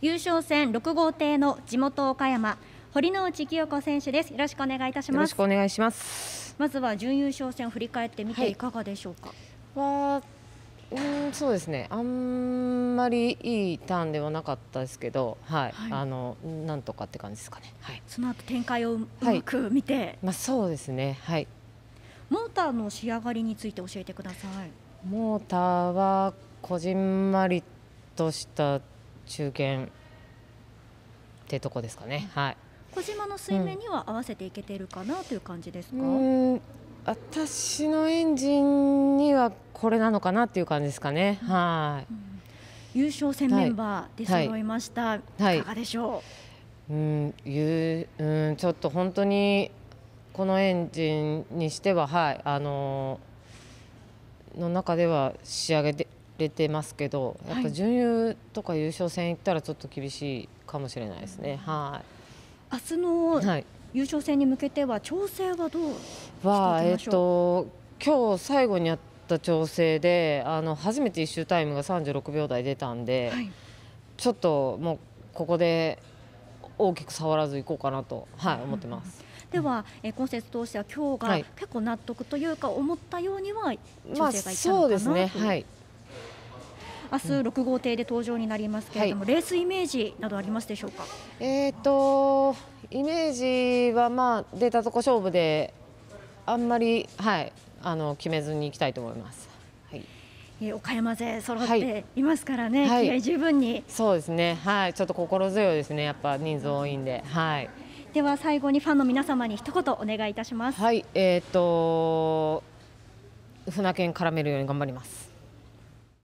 優勝戦6号艇の地元岡山堀之内清子選手ですよろしくお願いいたしますよろしくお願いしますまずは準優勝戦振り返ってみていかがでしょうか、はい、うんそうですねあんまりいいターンではなかったですけど、はい、はい、あのなんとかって感じですかね、はい、その後展開をうまく見て、はい、まあそうですねはいモーターの仕上がりについて教えてくださいモーターはこじんまりとした中堅ってとこですかね。はい小島の水面には合わせていけてるかなという感じですか、うん、私のエンジンにはこれなのかなっていう感じですかね。うん、はい、うん、優勝戦メンバーで揃いました、はい、はい、いかがでしょう、うんゆうんちょっと本当にこのエンジンにしては、はいあのの中では仕上げでれてますけど、やっぱ準優とか優勝戦行ったらちょっと厳しいかもしれないですね。はい。明日の優勝戦に向けては調整はどうはえっ、と今日最後にやった調整で、あの初めて一周タイムが三十六秒台出たんで、はい、ちょっともうここで大きく触らず行こうかなと、はい、思ってます。では、えー、今節通しては今日が結構納得というか、思ったようには調整がいったのかな、はい、そうですね。はい。明日六号艇で登場になりますけれども、うんはい、レースイメージなどありますでしょうか。えっ、ー、とイメージはまあ出たとこ勝負であんまりはいあの決めずにいきたいと思います。えー、岡山勢揃っていますからね、はい、気合十分にそうですね、はい、ちょっと心強いですね、やっぱ人数多いんで。はいでは最後にファンの皆様に一言お願いいたします。はい、えっ、ー、と船券絡めるように頑張ります。